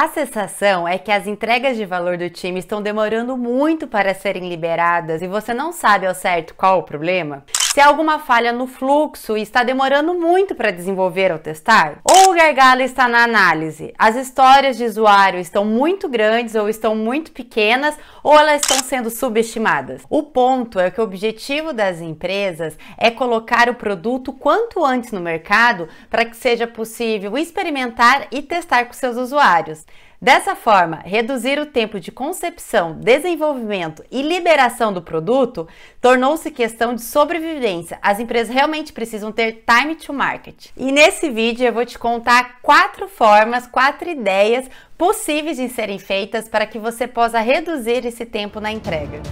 A sensação é que as entregas de valor do time estão demorando muito para serem liberadas e você não sabe ao certo qual o problema. Se há alguma falha no fluxo e está demorando muito para desenvolver ou testar, ou o gargalo está na análise, as histórias de usuário estão muito grandes ou estão muito pequenas, ou elas estão sendo subestimadas. O ponto é que o objetivo das empresas é colocar o produto quanto antes no mercado para que seja possível experimentar e testar com seus usuários. Dessa forma, reduzir o tempo de concepção, desenvolvimento e liberação do produto tornou-se questão de sobrevivência. As empresas realmente precisam ter time to market. E nesse vídeo eu vou te contar quatro formas, quatro ideias possíveis de serem feitas para que você possa reduzir esse tempo na entrega.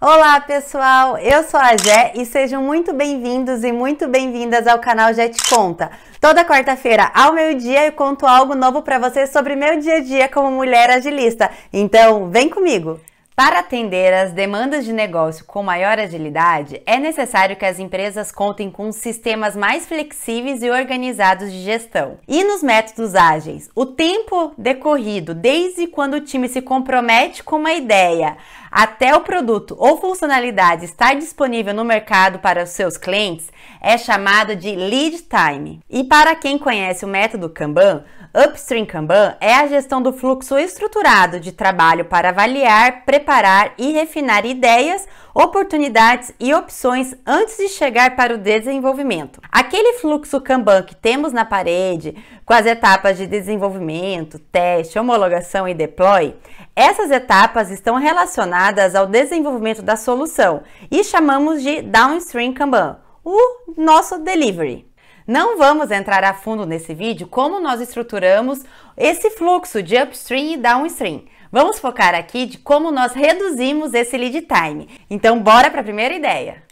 Olá pessoal, eu sou a Jé e sejam muito bem-vindos e muito bem-vindas ao canal Jet Conta Toda quarta-feira, ao meio-dia, eu conto algo novo para você sobre meu dia a dia como mulher agilista. Então, vem comigo! Para atender às demandas de negócio com maior agilidade, é necessário que as empresas contem com sistemas mais flexíveis e organizados de gestão. E nos métodos ágeis, o tempo decorrido desde quando o time se compromete com uma ideia até o produto ou funcionalidade estar disponível no mercado para os seus clientes é chamado de lead time. E para quem conhece o método Kanban, Upstream Kanban é a gestão do fluxo estruturado de trabalho para avaliar, preparar e refinar ideias, oportunidades e opções antes de chegar para o desenvolvimento. Aquele fluxo Kanban que temos na parede, com as etapas de desenvolvimento, teste, homologação e deploy, essas etapas estão relacionadas ao desenvolvimento da solução e chamamos de Downstream Kanban, o nosso delivery. Não vamos entrar a fundo nesse vídeo como nós estruturamos esse fluxo de upstream e downstream. Vamos focar aqui de como nós reduzimos esse lead time. Então bora para a primeira ideia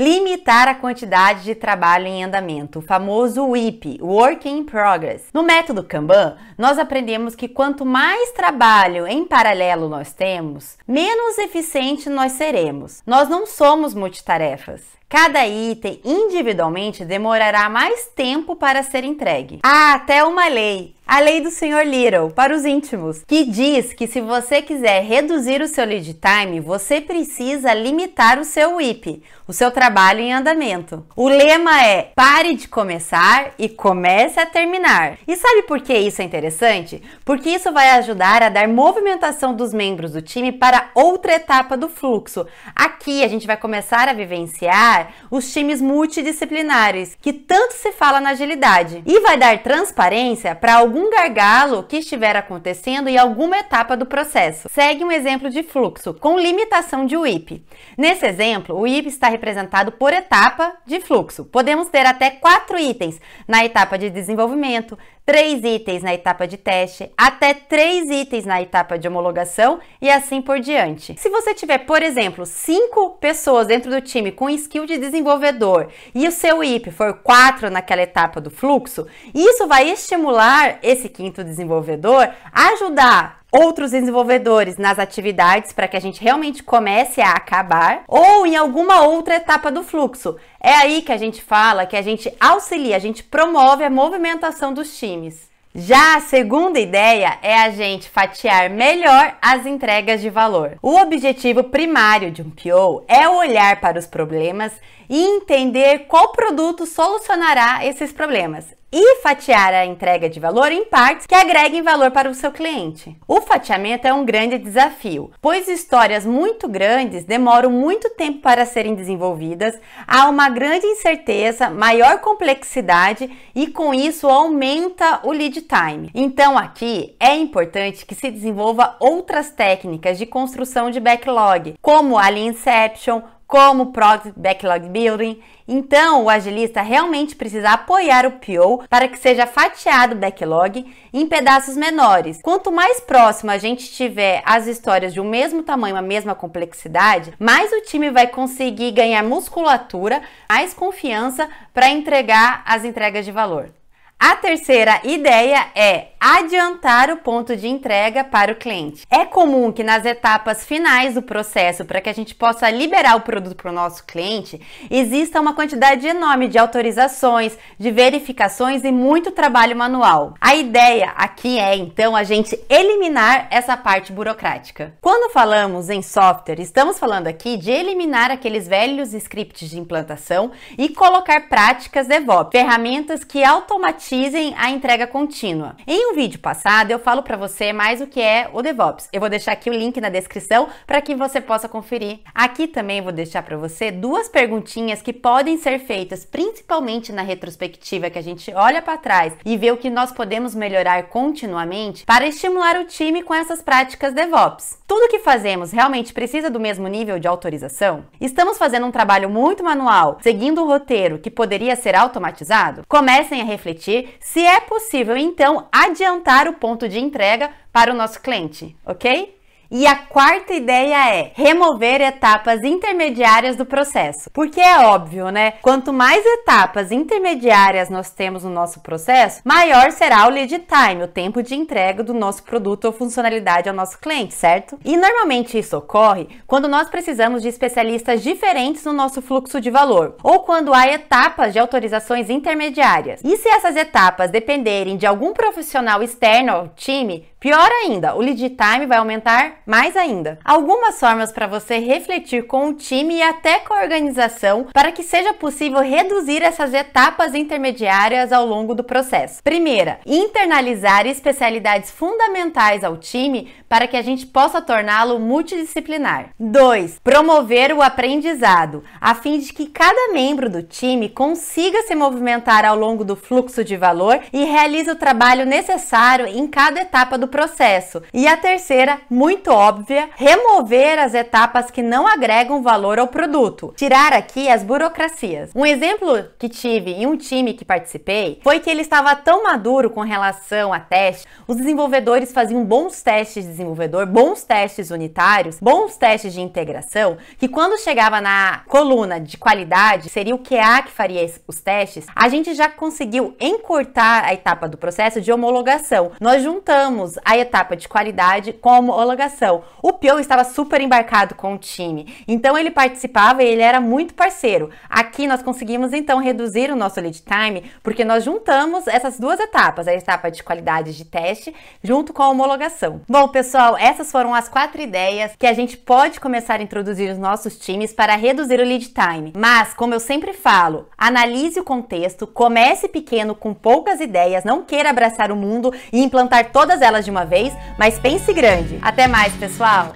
limitar a quantidade de trabalho em andamento, o famoso WIP, Work in Progress. No método Kanban, nós aprendemos que quanto mais trabalho em paralelo nós temos, menos eficiente nós seremos. Nós não somos multitarefas. Cada item individualmente demorará mais tempo para ser entregue. Há até uma lei, a lei do Sr. Little para os íntimos, que diz que se você quiser reduzir o seu lead time, você precisa limitar o seu WIP, o seu trabalho em andamento. O lema é: pare de começar e comece a terminar. E sabe por que isso é interessante? Porque isso vai ajudar a dar movimentação dos membros do time para outra etapa do fluxo. Aqui a gente vai começar a vivenciar os times multidisciplinares, que tanto se fala na agilidade, e vai dar transparência para algum gargalo que estiver acontecendo em alguma etapa do processo. Segue um exemplo de fluxo com limitação de WIP. Nesse exemplo, o WIP está representado por etapa de fluxo. Podemos ter até quatro itens na etapa de desenvolvimento, três itens na etapa de teste, até três itens na etapa de homologação e assim por diante. Se você tiver, por exemplo, cinco pessoas dentro do time com skill de desenvolvedor e o seu IP for quatro naquela etapa do fluxo, isso vai estimular esse quinto desenvolvedor a ajudar outros desenvolvedores nas atividades para que a gente realmente comece a acabar ou em alguma outra etapa do fluxo. É aí que a gente fala que a gente auxilia, a gente promove a movimentação dos times. Já a segunda ideia é a gente fatiar melhor as entregas de valor. O objetivo primário de um PO é olhar para os problemas e entender qual produto solucionará esses problemas e fatiar a entrega de valor em partes que agreguem valor para o seu cliente. O fatiamento é um grande desafio, pois histórias muito grandes demoram muito tempo para serem desenvolvidas, há uma grande incerteza, maior complexidade e com isso aumenta o lead time. Então aqui é importante que se desenvolva outras técnicas de construção de backlog, como a Lean Inception, como Product Backlog Building. Então, o agilista realmente precisa apoiar o PO para que seja fatiado o backlog em pedaços menores. Quanto mais próximo a gente tiver as histórias de um mesmo tamanho, a mesma complexidade, mais o time vai conseguir ganhar musculatura, mais confiança para entregar as entregas de valor. A terceira ideia é adiantar o ponto de entrega para o cliente. É comum que nas etapas finais do processo, para que a gente possa liberar o produto para o nosso cliente, exista uma quantidade enorme de autorizações, de verificações e muito trabalho manual. A ideia aqui é então a gente eliminar essa parte burocrática. Quando falamos em software, estamos falando aqui de eliminar aqueles velhos scripts de implantação e colocar práticas DevOps, ferramentas que automatizem a entrega contínua. Em no vídeo passado eu falo para você mais o que é o DevOps. Eu vou deixar aqui o link na descrição para que você possa conferir. Aqui também vou deixar para você duas perguntinhas que podem ser feitas, principalmente na retrospectiva que a gente olha para trás e vê o que nós podemos melhorar continuamente para estimular o time com essas práticas DevOps. Tudo que fazemos realmente precisa do mesmo nível de autorização? Estamos fazendo um trabalho muito manual, seguindo o um roteiro que poderia ser automatizado? Comecem a refletir se é possível então adicionar adiantar o ponto de entrega para o nosso cliente, ok? E a quarta ideia é remover etapas intermediárias do processo. Porque é óbvio, né? Quanto mais etapas intermediárias nós temos no nosso processo, maior será o lead time, o tempo de entrega do nosso produto ou funcionalidade ao nosso cliente, certo? E normalmente isso ocorre quando nós precisamos de especialistas diferentes no nosso fluxo de valor ou quando há etapas de autorizações intermediárias. E se essas etapas dependerem de algum profissional externo ao time, Pior ainda, o lead time vai aumentar mais ainda. Algumas formas para você refletir com o time e até com a organização para que seja possível reduzir essas etapas intermediárias ao longo do processo. Primeira, internalizar especialidades fundamentais ao time para que a gente possa torná-lo multidisciplinar. 2. Promover o aprendizado, a fim de que cada membro do time consiga se movimentar ao longo do fluxo de valor e realize o trabalho necessário em cada etapa do processo. E a terceira, muito óbvia, remover as etapas que não agregam valor ao produto. Tirar aqui as burocracias. Um exemplo que tive em um time que participei foi que ele estava tão maduro com relação a teste, os desenvolvedores faziam bons testes de desenvolvedor, bons testes unitários, bons testes de integração, que quando chegava na coluna de qualidade, seria o QA que faria os testes, a gente já conseguiu encurtar a etapa do processo de homologação. Nós juntamos a etapa de qualidade com homologação. O Pio estava super embarcado com o time, então ele participava e ele era muito parceiro. Aqui nós conseguimos então reduzir o nosso lead time porque nós juntamos essas duas etapas, a etapa de qualidade de teste junto com a homologação. Bom, pessoal, essas foram as quatro ideias que a gente pode começar a introduzir os nossos times para reduzir o lead time. Mas, como eu sempre falo, analise o contexto, comece pequeno com poucas ideias, não queira abraçar o mundo e implantar todas elas de de uma vez, mas pense grande. Até mais, pessoal!